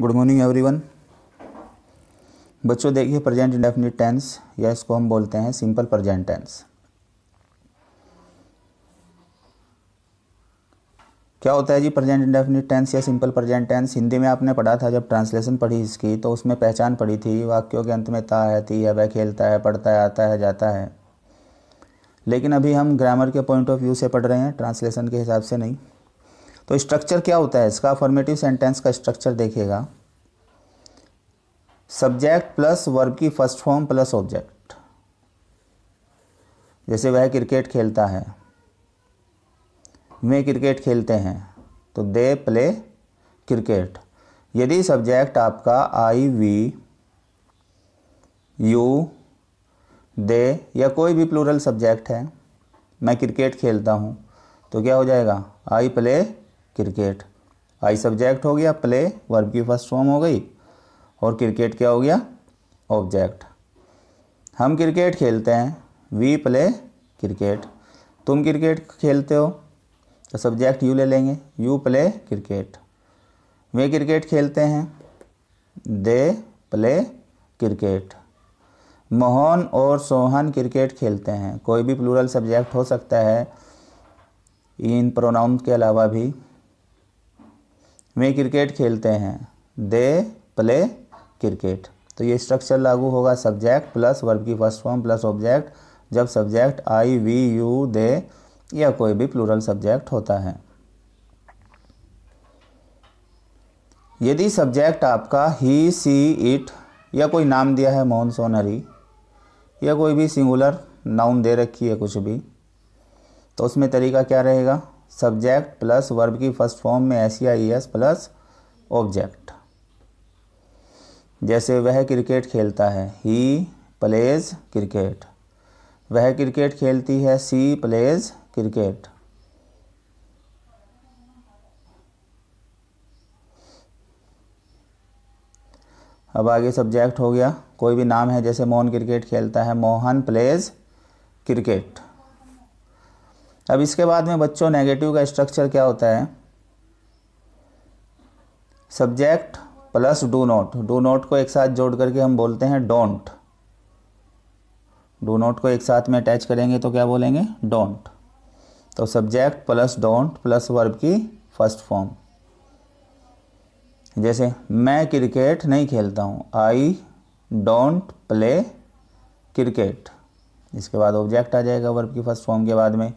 good morning everyone बच्चों देखिए present indefinite tense या इसको हम बोलते हैं सिंपल प्रेजेंट टेंस क्या होता है जी प्रेजेंट इंडेफिनिट टेंस या सिंपल प्रेजेंट टेंस हिंदी में आपने पढ़ा था जब ट्रांसलेशन पढ़ी इसकी तो उसमें पहचान पड़ी थी वाक्यों के अंत में ता है ती है वह खेलता है पढ़ता है आता है जाता है लेकिन अभी हम ग्रामर के पॉइंट ऑफ व्यू से पढ़ रहे हैं ट्रांसलेशन के हिसाब से नहीं तो स्ट्रक्चर क्या होता है इसका फॉर्मेटिव सेंटेंस का स्ट्रक्चर देखिएगा सब्जेक्ट प्लस वर्ब की फर्स्ट फॉर्म प्लस ऑब्जेक्ट जैसे वह क्रिकेट खेलता है वे क्रिकेट खेलते हैं तो दे प्ले क्रिकेट यदि सब्जेक्ट आपका आई वी यू दे या कोई भी प्लूरल सब्जेक्ट है मैं क्रिकेट खेलता हूँ तो क्या हो जाएगा I play cricket I subject हो गया प्ले वर्ब की फर्स्ट फॉर्म हो गई और क्रिकेट क्या हो गया ऑब्जेक्ट हम क्रिकेट खेलते हैं वी प्ले क्रिकेट तुम क्रिकेट खेलते हो तो सब्जेक्ट यू ले लेंगे यू प्ले क्रिकेट वे क्रिकेट खेलते हैं दे प्ले क्रिकेट मोहन और सोहन क्रिकेट खेलते हैं कोई भी प्लूरल सब्जेक्ट हो सकता है इन प्रोनाउन के अलावा भी में क्रिकेट खेलते हैं दे प्ले क्रिकेट तो ये स्ट्रक्चर लागू होगा सब्जेक्ट प्लस वर्ब की फर्स्ट फॉर्म प्लस ऑब्जेक्ट जब subject I we you they या कोई भी प्लूरल सब्जेक्ट होता है यदि सब्जेक्ट आपका ही सी इट या कोई नाम दिया है मोहन सोनरी या कोई भी सिंगुलर नाउन दे रखी है कुछ भी तो उसमें तरीका क्या रहेगा सब्जेक्ट प्लस वर्ब की फर्स्ट फॉर्म में एस या एस प्लस ऑब्जेक्ट जैसे वह क्रिकेट खेलता है ही प्लेज क्रिकेट वह क्रिकेट खेलती है सी प्लेज क्रिकेट अब आगे सब्जेक्ट हो गया कोई भी नाम है जैसे मोहन क्रिकेट खेलता है मोहन प्लेज क्रिकेट अब इसके बाद में बच्चों नेगेटिव का स्ट्रक्चर क्या होता है subject plus do not do not को एक साथ जोड़ करके हम बोलते हैं डोंट डू नॉट को एक साथ में अटैच करेंगे तो क्या बोलेंगे डोंट तो subject plus don't plus verb की फर्स्ट फॉर्म जैसे मैं क्रिकेट नहीं खेलता हूँ आई डोंट प्ले क्रिकेट इसके बाद ऑब्जेक्ट आ जाएगा वर्ब की फर्स्ट फॉर्म के बाद में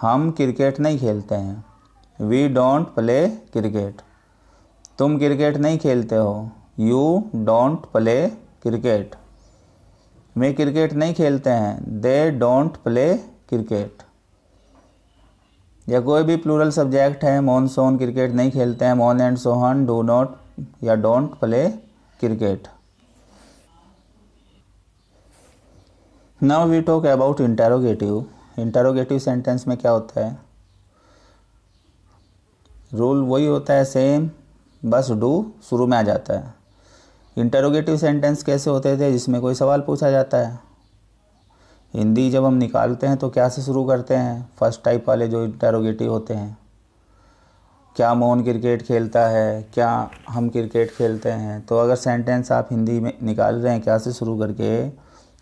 हम क्रिकेट नहीं खेलते हैं वी डोंट प्ले क्रिकेट तुम क्रिकेट नहीं खेलते हो यू डोंट प्ले क्रिकेट वे क्रिकेट नहीं खेलते हैं दे डोंट प्ले क्रिकेट या कोई भी प्लूरल सब्जेक्ट है मोन सोन क्रिकेट नहीं खेलते हैं Mohan and Sohan do not या don't play cricket now we talk about interrogative interrogative sentence में क्या होता है रूल वही होता है सेम बस डू शुरू में आ जाता है इंटरोगेटिव सेंटेंस कैसे होते थे जिसमें कोई सवाल पूछा जाता है हिंदी जब हम निकालते हैं तो क्या से शुरू करते हैं फर्स्ट टाइप वाले जो इंटरोगेटिव होते हैं क्या मोहन क्रिकेट खेलता है क्या हम क्रिकेट खेलते हैं तो अगर सेंटेंस आप हिंदी में निकाल रहे हैं क्या से शुरू करके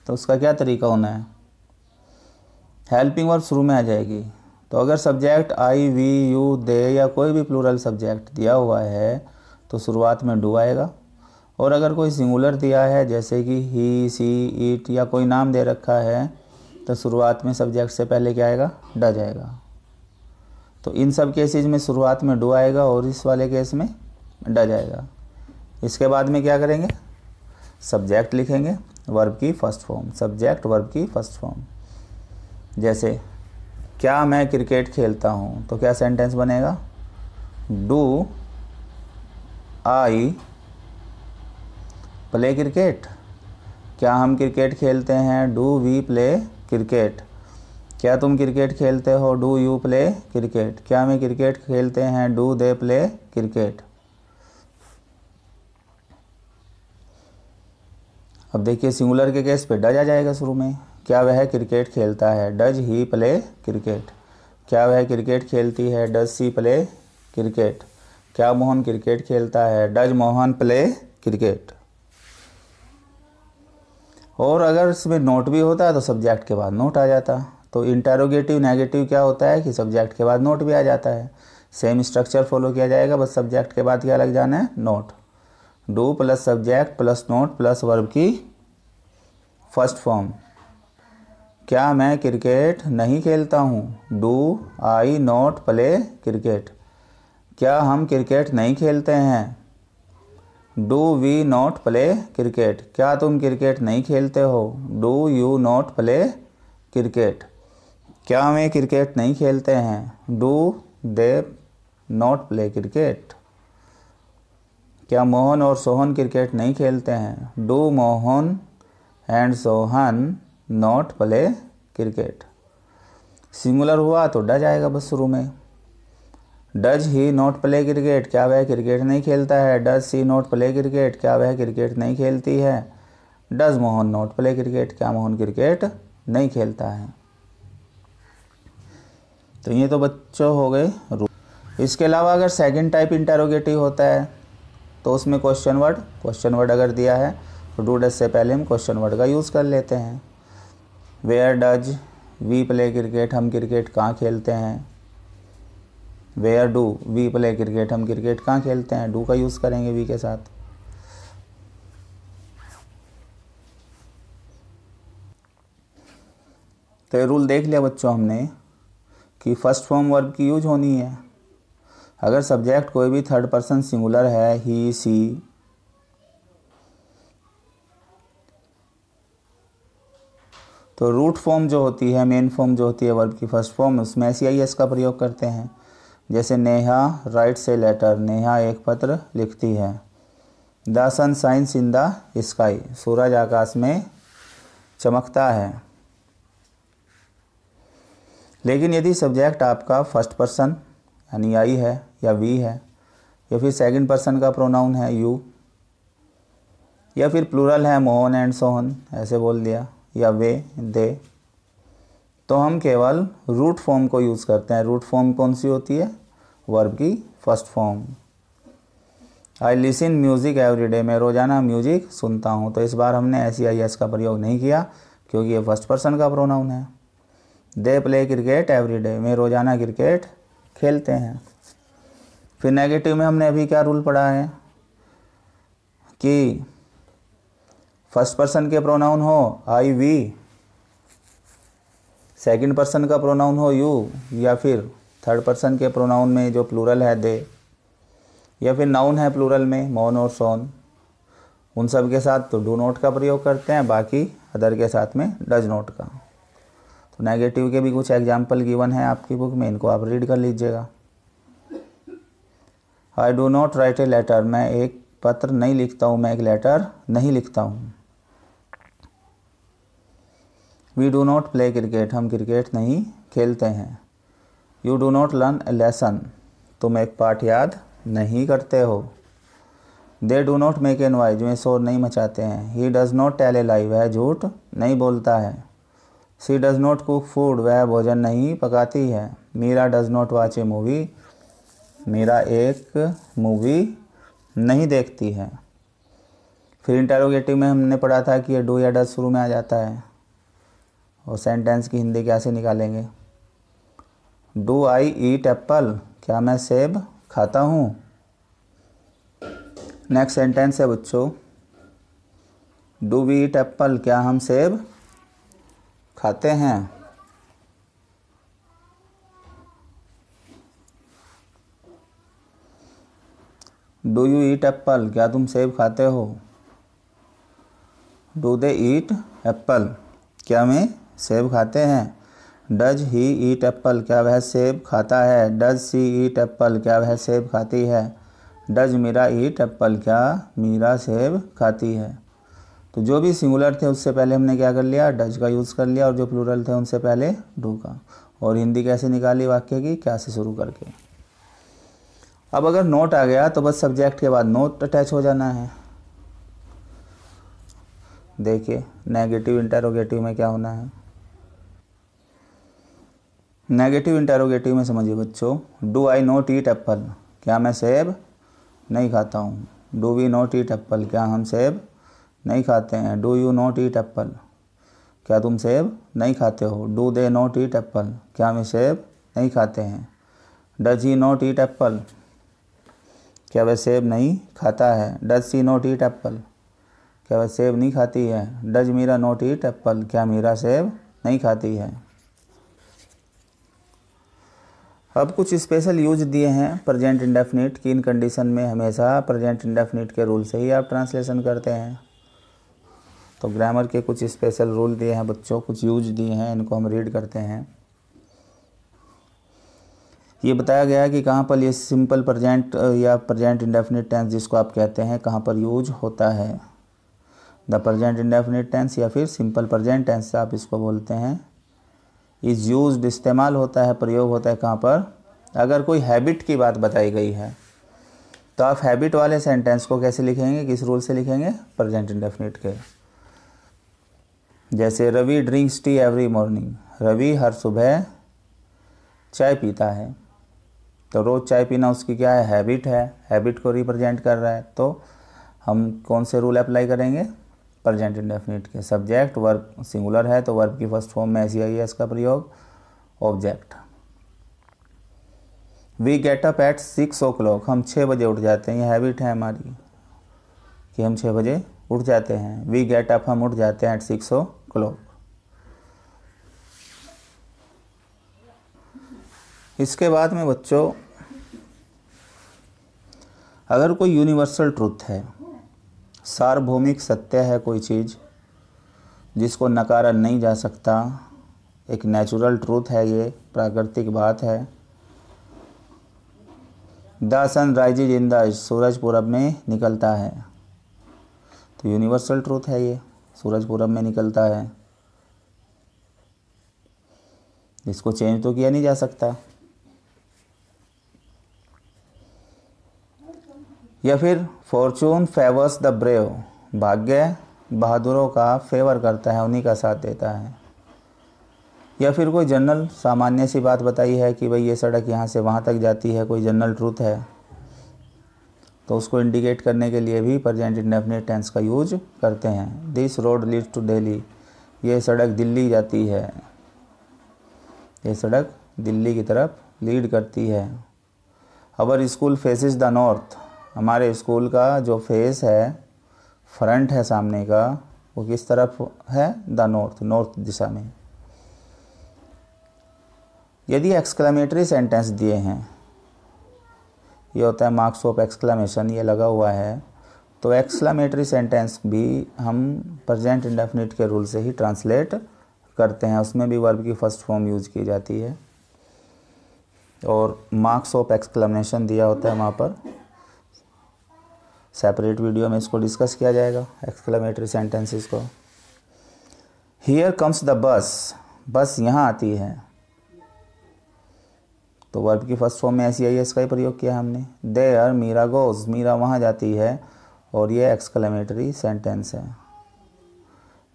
तो उसका क्या तरीका होना है हेल्पिंग वर्ब शुरू में आ जाएगी तो अगर subject I we you they या कोई भी प्लूरल सब्जेक्ट दिया हुआ है तो शुरुआत में डू आएगा और अगर कोई सिंगुलर दिया है जैसे कि ही सी ईट या कोई नाम दे रखा है तो शुरुआत में सब्जेक्ट से पहले क्या आएगा ड जाएगा तो इन सब केसेज में शुरुआत में डू आएगा और इस वाले केस में ड जाएगा इसके बाद में क्या करेंगे सब्जेक्ट लिखेंगे वर्ब की फर्स्ट फॉर्म सब्जेक्ट वर्ब की फर्स्ट फॉर्म जैसे क्या मैं क्रिकेट खेलता हूँ तो क्या सेंटेंस बनेगा डू आई प्ले क्रिकेट क्या हम क्रिकेट खेलते हैं डू वी प्ले क्रिकेट क्या तुम क्रिकेट खेलते हो डू यू प्ले क्रिकेट क्या मैं क्रिकेट खेलते हैं डू दे प्ले क्रिकेट अब देखिए सिंगुलर के केस पे डज आ जाएगा शुरू में क्या वह क्रिकेट खेलता है डज ही प्ले क्रिकेट क्या वह क्रिकेट खेलती है डज सी प्ले क्रिकेट क्या मोहन क्रिकेट खेलता है डज मोहन प्ले क्रिकेट और अगर इसमें नोट भी होता है तो सब्जेक्ट के बाद नोट आ जाता तो इंटेरोगेटिव नेगेटिव क्या होता है कि सब्जेक्ट के बाद नोट भी आ जाता है सेम स्ट्रक्चर फॉलो किया जाएगा बस सब्जेक्ट के बाद क्या लग जाना है note do plus subject plus not plus verb की फर्स्ट फॉर्म क्या मैं क्रिकेट नहीं खेलता हूँ do I not play cricket क्या हम क्रिकेट नहीं खेलते हैं do we not play cricket क्या तुम क्रिकेट नहीं खेलते हो do you not play cricket क्या वे क्रिकेट नहीं खेलते हैं do they not play cricket क्या मोहन और सोहन क्रिकेट नहीं खेलते हैं do Mohan and Sohan not play cricket singular हुआ तो डज आएगा बस शुरू में does he not play cricket क्या वह क्रिकेट नहीं खेलता है does she not play cricket क्या वह क्रिकेट नहीं खेलती है does Mohan not play cricket क्या मोहन क्रिकेट नहीं खेलता है तो ये तो बच्चों हो गए इसके अलावा अगर सेकंड टाइप इंटेरोगेटिव होता है तो उसमें क्वेश्चन वर्ड क्वेश्चन वर्ड अगर दिया है तो डू डज से पहले हम क्वेश्चन वर्ड का यूज़ कर लेते हैं where does we play cricket हम क्रिकेट कहाँ खेलते हैं where do we play cricket हम क्रिकेट कहाँ खेलते हैं डू का यूज़ करेंगे वी के साथ तो ये रूल देख लिया बच्चों हमने कि फर्स्ट फॉर्म वर्ब की यूज होनी है अगर सब्जेक्ट कोई भी थर्ड पर्सन सिंगुलर है ही सी तो रूट फॉर्म जो होती है मेन फॉर्म जो होती है वर्ब की फर्स्ट फॉर्म उसमें एस आई एस का प्रयोग करते हैं जैसे नेहा राइट से लेटर नेहा एक पत्र लिखती है the sun shines in the sky सूरज आकाश में चमकता है लेकिन यदि सब्जेक्ट आपका फर्स्ट पर्सन यानी आई है या वी है या फिर सेकंड पर्सन का प्रोनाउन है यू या फिर प्लूरल है मोहन एंड सोहन ऐसे बोल दिया या वे दे तो हम केवल रूट फॉर्म को यूज़ करते हैं रूट फॉर्म कौन सी होती है वर्ब की first form I listen music every day मैं रोज़ाना म्यूज़िक सुनता हूँ तो इस बार हमने एस आई एस का प्रयोग नहीं किया क्योंकि ये फर्स्ट पर्सन का प्रोनाउन है they play cricket every day मैं रोज़ाना क्रिकेट खेलते हैं फिर नेगेटिव में हमने अभी क्या रूल पढ़ा है कि फर्स्ट पर्सन के प्रोनाउन हो आई वी सेकंड पर्सन का प्रोनाउन हो यू या फिर थर्ड पर्सन के प्रोनाउन में जो प्लूरल है दे या फिर नाउन है प्लूरल में मोन और सोन उन सब के साथ तो डू नोट का प्रयोग करते हैं बाकी अदर के साथ में डज नोट का तो नेगेटिव के भी कुछ एग्जाम्पल गिवन है आपकी बुक में इनको आप रीड कर लीजिएगा I do not write a letter मैं एक पत्र नहीं लिखता हूँ मैं एक लेटर नहीं लिखता हूँ we do not play cricket हम क्रिकेट नहीं खेलते हैं you do not learn a lesson तुम एक पाठ याद नहीं करते हो they do not make an noise वे शोर नहीं मचाते हैं he does not tell a lie वह झूठ नहीं बोलता है she does not cook food वह भोजन नहीं पकाती है Meera does not watch a movie Meera एक मूवी नहीं देखती है फिर इंटेरोगेटिव में हमने पढ़ा था कि ये डू या डज शुरू में आ जाता है और सेंटेंस की हिंदी कैसे निकालेंगे डू आई ईट एप्पल क्या मैं सेब खाता हूँ नेक्स्ट सेंटेंस है बच्चों डू वी ईट एप्पल क्या हम सेब खाते हैं डू यू ईट एप्पल क्या तुम सेब खाते हो डू दे ईट एप्पल क्या मैं सेब खाते हैं डज ही ईट एप्पल क्या वह सेब खाता है डज सी ईट एप्पल क्या वह सेब खाती है डज मीरा ईट एप्पल क्या मीरा सेब खाती है तो जो भी सिंगुलर थे उससे पहले हमने क्या कर लिया डज का यूज़ कर लिया और जो प्लूरल थे उनसे पहले डू का और हिंदी कैसे निकाली वाक्य की क्या से शुरू करके अब अगर नोट आ गया तो बस सब्जेक्ट के बाद नोट अटैच हो जाना है देखिए नेगेटिव इंटरोगेटिव में क्या होना है नेगेटिव इंटेरोगेटिव में समझिए बच्चों do I not eat apple क्या मैं सेब नहीं खाता हूँ do we not eat apple क्या हम सेब नहीं खाते हैं do you not eat apple क्या तुम सेब नहीं खाते हो do they not eat apple क्या हम सेब नहीं खाते हैं does he not eat apple क्या वह सेब नहीं खाता है does she not eat apple क्या वह सेब नहीं खाती है does Meera not eat apple क्या मीरा सेब नहीं खाती है अब कुछ स्पेशल यूज दिए हैं प्रेजेंट इंडेफिनिट की इन कंडीशन में हमेशा प्रेजेंट इंडेफिनिट के रूल से ही आप ट्रांसलेशन करते हैं तो ग्रामर के कुछ स्पेशल रूल दिए हैं बच्चों कुछ यूज दिए हैं इनको हम रीड करते हैं ये बताया गया है कि कहाँ पर ये सिंपल प्रजेंट या प्रजेंट इंडेफिनिट टेंस जिसको आप कहते हैं कहाँ पर यूज होता है द प्रजेंट इंडेफिनिट टेंस या फिर सिंपल प्रजेंट टेंस आप इसको बोलते हैं इज़ यूज इस्तेमाल होता है प्रयोग होता है कहाँ पर अगर कोई हैबिट की बात बताई गई है तो आप हैबिट वाले सेंटेंस को कैसे लिखेंगे किस रूल से लिखेंगे प्रजेंट इंडेफिनिट के जैसे Ravi drinks tea every morning Ravi हर सुबह चाय पीता है तो रोज़ चाय पीना उसकी क्या है हैबिट है हैबिट को रिप्रेजेंट कर रहा है तो हम कौन से रूल अप्लाई करेंगे प्रेजेंट इंडेफिनिट के सब्जेक्ट वर्ब सिंगुलर है तो वर्ब की फर्स्ट फॉर्म में ऐसी आई है इसका प्रयोग object we get up at six o'clock हम छः बजे उठ जाते हैं ये हैबिट है हमारी कि हम छः बजे उठ जाते हैं वी गेट अप हम उठ जाते हैं एट सिक्स ओ क्लॉक इसके बाद में बच्चों अगर कोई यूनिवर्सल ट्रूथ है सार्वभौमिक सत्य है कोई चीज़ जिसको नकारा नहीं जा सकता एक नेचुरल ट्रूथ है ये प्राकृतिक बात है the sun rises in the सूरज पूरब में निकलता है तो यूनिवर्सल ट्रूथ है ये सूरज पूरब में निकलता है इसको चेंज तो किया नहीं जा सकता या फिर फॉर्चून फेवर्स द ब्रेव भाग्य बहादुरों का फेवर करता है उन्हीं का साथ देता है या फिर कोई जनरल सामान्य सी बात बताई है कि भाई ये सड़क यहाँ से वहाँ तक जाती है कोई जनरल ट्रूथ है तो उसको इंडिकेट करने के लिए भी प्रजेंट इंडेफिनिट टेंस का यूज करते हैं this road leads to Delhi ये सड़क दिल्ली जाती है ये सड़क दिल्ली की तरफ लीड करती है our school faces the north हमारे स्कूल का जो फेस है फ्रंट है सामने का वो किस तरफ है द नॉर्थ नॉर्थ दिशा में यदि एक्सक्लेमेटरी सेंटेंस दिए हैं ये होता है मार्क्स ऑफ एक्सक्लेमेशन ये लगा हुआ है तो एक्सक्लेमेटरी सेंटेंस भी हम प्रेजेंट इंडेफिनिट के रूल से ही ट्रांसलेट करते हैं उसमें भी वर्ब की फर्स्ट फॉर्म यूज की जाती है और मार्क्स ऑफ एक्सक्लेमेशन दिया होता है वहाँ पर सेपरेट वीडियो में इसको डिस्कस किया जाएगा एक्सक्लेमेटरी सेंटेंसेस को here comes the bus bus यहाँ आती है तो वर्ब की फर्स्ट फॉर्म में ऐसी आई एस का ही प्रयोग किया हमने देयर मीरा गोज मीरा वहाँ जाती है और ये एक्सक्लेमेटरी सेंटेंस है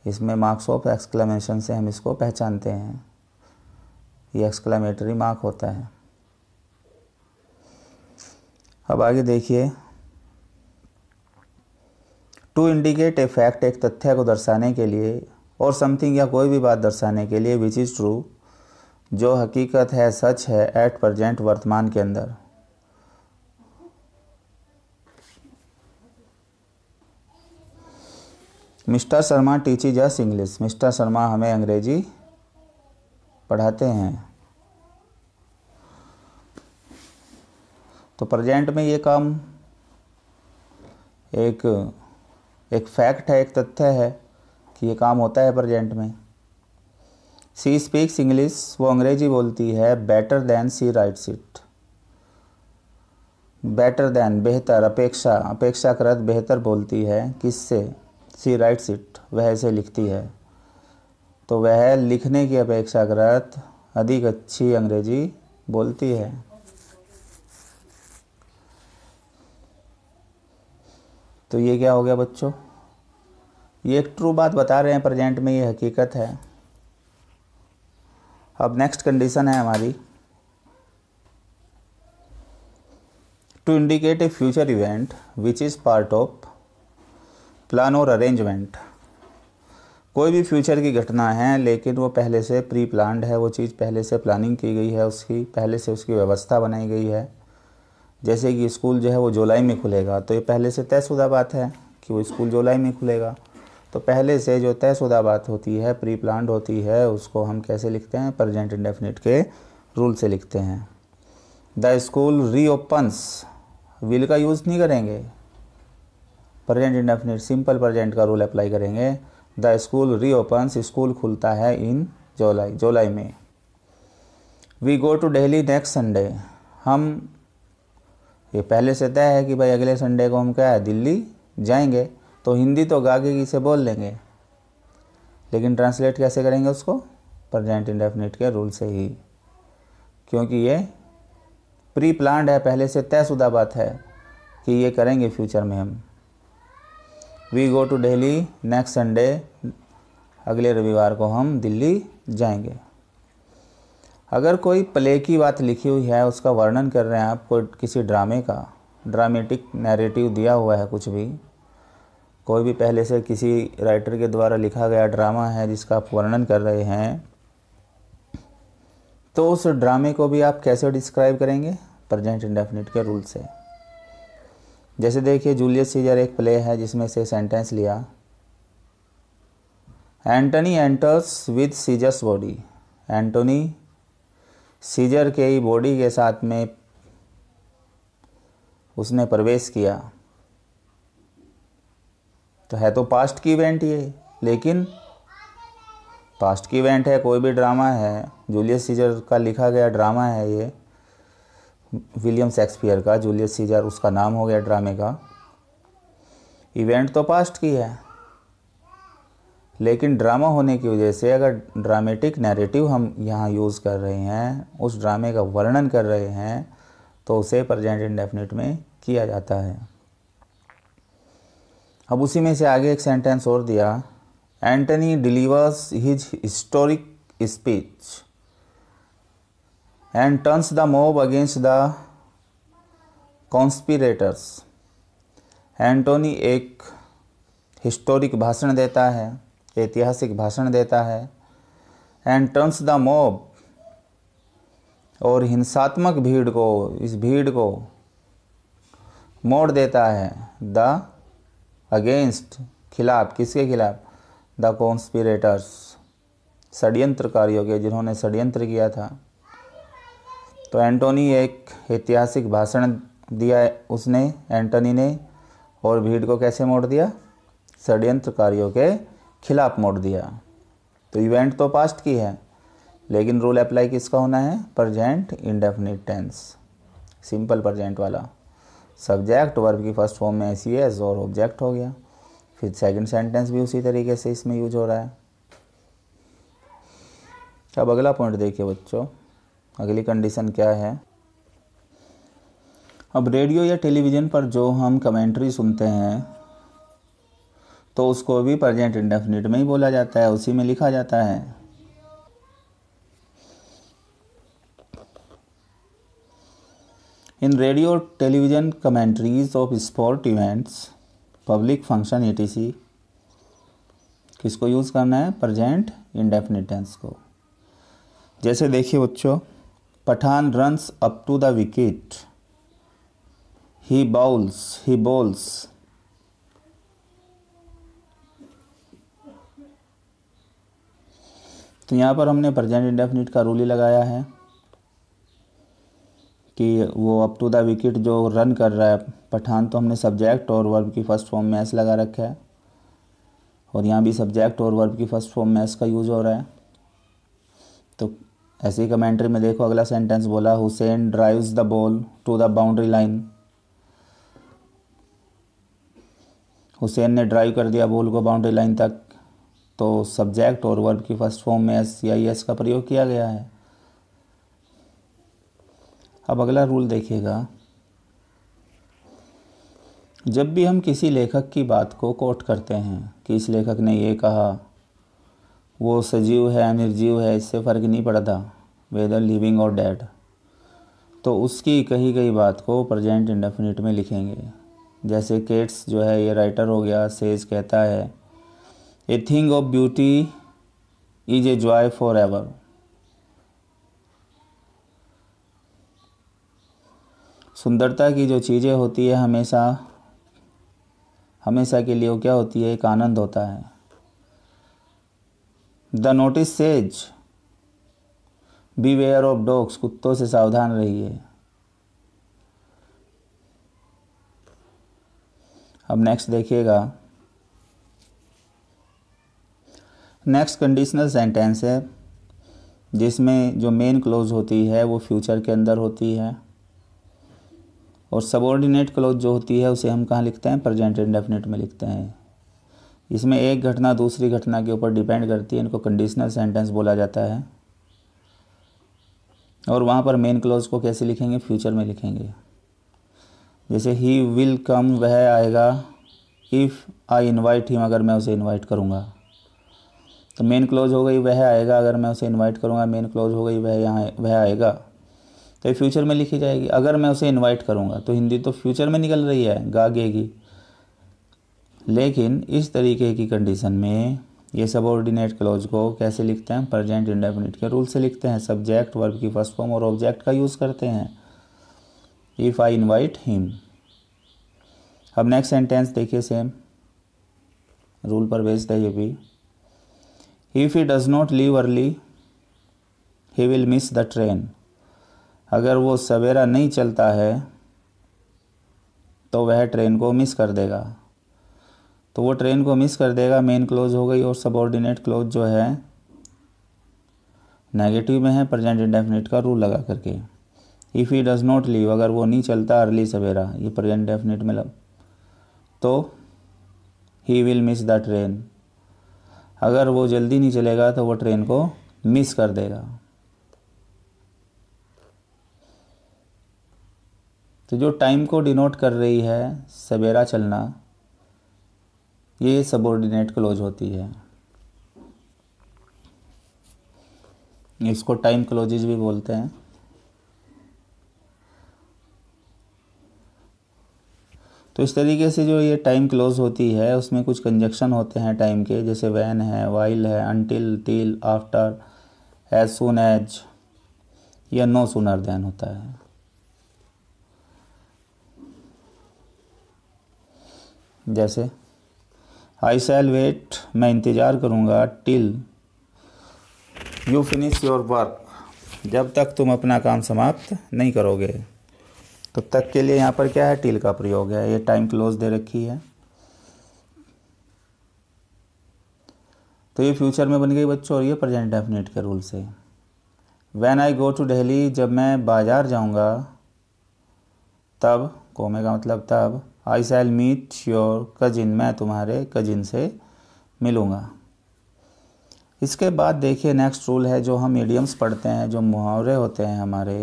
इसमें मार्क्स ऑफ एक्सक्लेमेशन से हम इसको पहचानते हैं ये एक्सक्लेमेटरी मार्क होता है अब आगे देखिए टू इंडिकेट ए फैक्ट एक तथ्य को दर्शाने के लिए और समथिंग या कोई भी बात दर्शाने के लिए विच इज़ ट्रू जो हकीकत है सच है एट प्रजेंट वर्तमान के अंदर मिस्टर शर्मा टीची जस्ट इंग्लिश मिस्टर शर्मा हमें अंग्रेजी पढ़ाते हैं तो प्रेजेंट में ये काम एक एक फैक्ट है एक तथ्य है कि ये काम होता है प्रजेंट में सी स्पीक्स इंग्लिश वो अंग्रेजी बोलती है बेटर दैन सी राइट सीट बेटर दैन बेहतर अपेक्षा अपेक्षाकृत बेहतर बोलती है किससे सी राइट सीट वह से लिखती है तो वह लिखने की अपेक्षाकृत अधिक अच्छी अंग्रेजी बोलती है तो ये क्या हो गया बच्चों ये एक ट्रू बात बता रहे हैं प्रेजेंट में ये हकीकत है अब नेक्स्ट कंडीशन है हमारी to indicate a future event which is part of plan और अरेंजमेंट कोई भी फ्यूचर की घटना है लेकिन वो पहले से प्री प्लान्ड है वो चीज़ पहले से प्लानिंग की गई है उसकी पहले से उसकी व्यवस्था बनाई गई है जैसे कि स्कूल जो है वो जुलाई में खुलेगा तो ये पहले से तयशुदा बात है कि वो स्कूल जुलाई में खुलेगा तो पहले से जो तयशुदा बात होती है प्री प्लान होती है उसको हम कैसे लिखते हैं प्रजेंट इंडेफिनिट के रूल से लिखते हैं the school reopens will का यूज़ नहीं करेंगे प्रजेंट इंडेफिनिट सिंपल प्रजेंट का रूल अप्लाई करेंगे the school reopens school खुलता है इन जुलाई जुलाई में we go to Delhi next Sunday हम ये पहले से तय है कि भाई अगले संडे को हम क्या है दिल्ली जाएंगे तो हिंदी तो गागे से बोल लेंगे लेकिन ट्रांसलेट कैसे करेंगे उसको प्रजेंट इंडेफिनिट के रूल से ही क्योंकि ये प्री प्लान्ड है पहले से तयशुदा बात है कि ये करेंगे फ्यूचर में हम we go to Delhi next Sunday अगले रविवार को हम दिल्ली जाएंगे अगर कोई प्ले की बात लिखी हुई है उसका वर्णन कर रहे हैं आप कोई किसी ड्रामे का ड्रामेटिक नैरेटिव दिया हुआ है कुछ भी कोई भी पहले से किसी राइटर के द्वारा लिखा गया ड्रामा है जिसका आप वर्णन कर रहे हैं तो उस ड्रामे को भी आप कैसे डिस्क्राइब करेंगे प्रजेंट इंडेफिनिट के रूल से जैसे देखिए जूलियस सीजर एक प्ले है जिसमें से सेंटेंस लिया Antony enters with Caesar's body Antony Caesar के ही बॉडी के साथ में उसने प्रवेश किया तो है तो पास्ट की इवेंट ये लेकिन पास्ट की इवेंट है कोई भी ड्रामा है जूलियस सीजर का लिखा गया ड्रामा है ये विलियम शेक्सपियर का जूलियस सीजर उसका नाम हो गया ड्रामे का इवेंट तो पास्ट की है लेकिन ड्रामा होने की वजह से अगर ड्रामेटिक नैरेटिव हम यहाँ यूज़ कर रहे हैं उस ड्रामे का वर्णन कर रहे हैं तो उसे प्रजेंट इंडेफिनिट में किया जाता है अब उसी में से आगे एक सेंटेंस और दिया Antony delivers his historic speech and turns the mob against the conspirators Antony एक हिस्टोरिक भाषण देता है ऐतिहासिक भाषण देता है एंड टर्न्स द मोब और हिंसात्मक भीड़ को इस भीड़ को मोड़ देता है द अगेंस्ट खिलाफ किसके खिलाफ द कॉन्स्पिरेटर्स षड्यंत्रकारियों के जिन्होंने षड्यंत्र किया था तो एंटोनी एक ऐतिहासिक भाषण दिया उसने एंटोनी ने और भीड़ को कैसे मोड़ दिया षड्यंत्रकारियों के खिलाफ मोड़ दिया तो इवेंट तो पास्ट की है लेकिन रूल अप्लाई किसका होना है present indefinite tense simple present वाला सब्जेक्ट वर्ब की फर्स्ट फॉर्म में ऐसी एस और ऑब्जेक्ट हो गया फिर सेकंड सेंटेंस भी उसी तरीके से इसमें यूज हो रहा है अब अगला पॉइंट देखिए बच्चों अगली कंडीशन क्या है अब रेडियो या टेलीविज़न पर जो हम कमेंट्री सुनते हैं तो उसको भी प्रजेंट इंडेफिनिट में ही बोला जाता है उसी में लिखा जाता है in radio television commentaries of sport events public function etc किसको यूज़ करना है प्रजेंट इंडेफिनिटेंस को जैसे देखिए बच्चों Pathan runs up to the wicket he bowls he bowls तो यहाँ पर हमने प्रजेंट इंडेफिनिट का रूल ही लगाया है कि वो अप टू द विकेट जो रन कर रहा है पठान तो हमने सब्जेक्ट और वर्ब की फ़र्स्ट फॉर्म में एस लगा रखा है और यहाँ भी सब्जेक्ट और वर्ब की फ़र्स्ट फॉर्म में एस का यूज़ हो रहा है तो ऐसे ही कमेंट्री में देखो अगला सेंटेंस बोला Hussain drives the ball to the boundary line Hussain ने ड्राइव कर दिया बॉल को बाउंड्री लाइन तक तो सब्जेक्ट और वर्ब की फर्स्ट फॉर्म में एस या एस का प्रयोग किया गया है अब अगला रूल देखिएगा जब भी हम किसी लेखक की बात को कोट करते हैं कि इस लेखक ने ये कहा वो सजीव है निर्जीव है इससे फ़र्क नहीं पड़ता वेदर लिविंग और डेड तो उसकी कही गई बात को प्रेजेंट इंडेफिनिट में लिखेंगे जैसे केट्स जो है ये राइटर हो गया सेज कहता है a thing of beauty is a joy forever सुंदरता की जो चीज़ें होती है हमेशा हमेशा के लिए वो क्या होती है एक आनंद होता है the notice says beware of dogs कुत्तों से सावधान रहिए अब नेक्स्ट देखिएगा नेक्स्ट कंडीशनल सेंटेंस है जिसमें जो मेन क्लोज होती है वो फ्यूचर के अंदर होती है और सबॉर्डिनेट क्लोज जो होती है उसे हम कहाँ लिखते हैं प्रजेंट इंडेफिनेट में लिखते हैं इसमें एक घटना दूसरी घटना के ऊपर डिपेंड करती है इनको कंडीशनल सेंटेंस बोला जाता है और वहाँ पर मेन क्लोज को कैसे लिखेंगे फ्यूचर में लिखेंगे जैसे ही विल कम वह आएगा इफ़ आई इन्वाइट हिम अगर मैं उसे इन्वाइट करूँगा तो मेन क्लोज हो गई वह आएगा अगर मैं उसे इनवाइट करूँगा मेन क्लोज हो गई वह यहाँ वह आएगा तो ये फ्यूचर में लिखी जाएगी अगर मैं उसे इनवाइट करूँगा तो हिंदी तो फ्यूचर में निकल रही है गागेगी लेकिन इस तरीके की कंडीशन में ये सब ऑर्डिनेट क्लोज को कैसे लिखते हैं प्रजेंट इंडेफिनिट के रूल से लिखते हैं सब्जेक्ट वर्ब की फर्स्ट फॉर्म और ऑब्जेक्ट का यूज़ करते हैं इफ़ आई इन्वाइट हिम अब नेक्स्ट सेंटेंस देखिए सेम रूल पर बेस्ड है ये भी if he does not leave early he will miss the train अगर वो सवेरा नहीं चलता है तो वह ट्रेन को मिस कर देगा तो वो ट्रेन को मिस कर देगा मेन क्लोज हो गई और सबॉर्डिनेट क्लोज जो है नेगेटिव में है प्रेजेंट इंडेफिनिट का रूल लगा करके if he does not leave अगर वो नहीं चलता अर्ली सवेरा ये प्रेजेंट डेफिनेट में लग तो he will miss the train अगर वो जल्दी नहीं चलेगा तो वो ट्रेन को मिस कर देगा तो जो टाइम को डिनोट कर रही है सवेरा चलना ये सबोर्डिनेट क्लोज होती है इसको टाइम क्लोजेज भी बोलते हैं तो इस तरीके से जो ये टाइम क्लोज होती है उसमें कुछ कंजक्शन होते हैं टाइम के जैसे वैन है वाइल है until till after as soon as या नो सुनर देन होता है जैसे आई सेल वेट मैं इंतज़ार करूँगा till you finish your work जब तक तुम अपना काम समाप्त नहीं करोगे तो तक के लिए यहाँ पर क्या है टील का प्रयोग है ये टाइम क्लोज दे रखी है तो ये फ्यूचर में बन गई बच्चों और ये प्रेजेंट डेफिनेट के रूल से when I go to Delhi जब मैं बाज़ार जाऊँगा तब कोमे का मतलब तब I shall meet your cousin मैं तुम्हारे कजिन से मिलूँगा इसके बाद देखिए नेक्स्ट रूल है जो हम मीडियम्स पढ़ते हैं जो मुहावरे होते हैं हमारे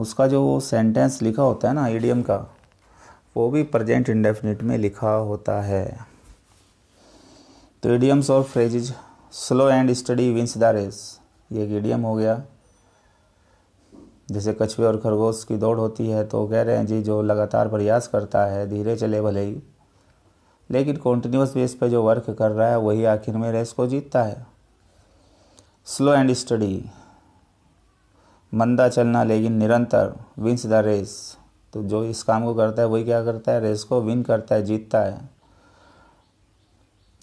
उसका जो सेंटेंस लिखा होता है ना ईडीएम का वो भी प्रजेंट इंडेफिनिट में लिखा होता है तो ईडीएम्स और phrases slow and steady wins the race ये एक ईडीएम हो गया जैसे कछुए और खरगोश की दौड़ होती है तो कह रहे हैं जी जो लगातार प्रयास करता है धीरे चले भले ही लेकिन कॉन्टीन्यूस बेस पे जो वर्क कर रहा है वही आखिर में रेस को जीतता है स्लो एंड स्टडी मंदा चलना लेकिन निरंतर विंस द रेस तो जो इस काम को करता है वही क्या करता है रेस को विन करता है जीतता है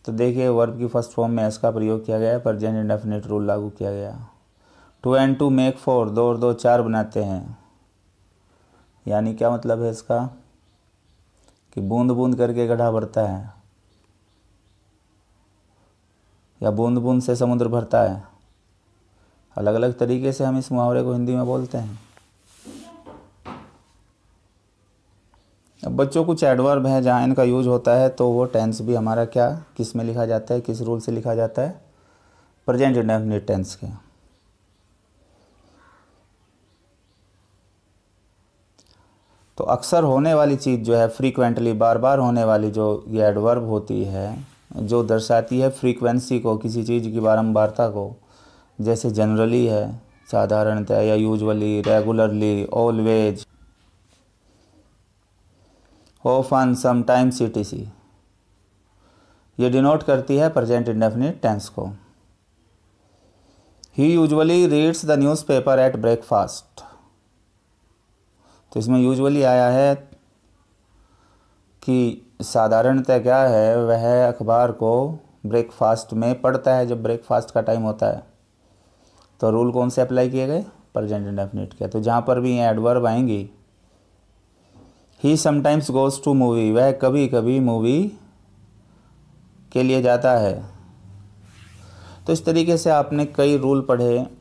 तो देखिए वर्ब की फर्स्ट फॉर्म में इसका प्रयोग किया गया है परजेंट इंडेफिनेट रूल लागू किया गया two and two make four दो और दो चार बनाते हैं यानी क्या मतलब है इसका कि बूंद बूंद करके गड्ढा भरता है या बूंद बूंद से समुद्र भरता है अलग अलग तरीके से हम इस मुहावरे को हिंदी में बोलते हैं अब बच्चों कुछ एडवर्ब है जहाँ इनका यूज होता है तो वो टेंस भी हमारा क्या किस में लिखा जाता है किस रूल से लिखा जाता है प्रेजेंट इंडेफिनिट टेंस के तो अक्सर होने वाली चीज़ जो है फ्रीक्वेंटली बार बार होने वाली जो ये एडवर्ब होती है जो दर्शाती है फ्रीक्वेंसी को किसी चीज़ की बारम्बारता को जैसे जनरली है साधारणतः या usually regularly always off on समाइम सी टी सी ये डिनोट करती है प्रेजेंट इंडेफिनिट टेंस को ही usually reads the newspaper at breakfast तो इसमें यूजुअली आया है कि साधारणतः क्या है वह अखबार को ब्रेकफास्ट में पढ़ता है जब ब्रेकफास्ट का टाइम होता है तो रूल कौन से अप्लाई किए गए प्रजेंट इंडेफिनिट के तो जहाँ पर भी ये एडवर्ब आएंगी he sometimes goes to movie वह कभी कभी मूवी के लिए जाता है तो इस तरीके से आपने कई रूल पढ़े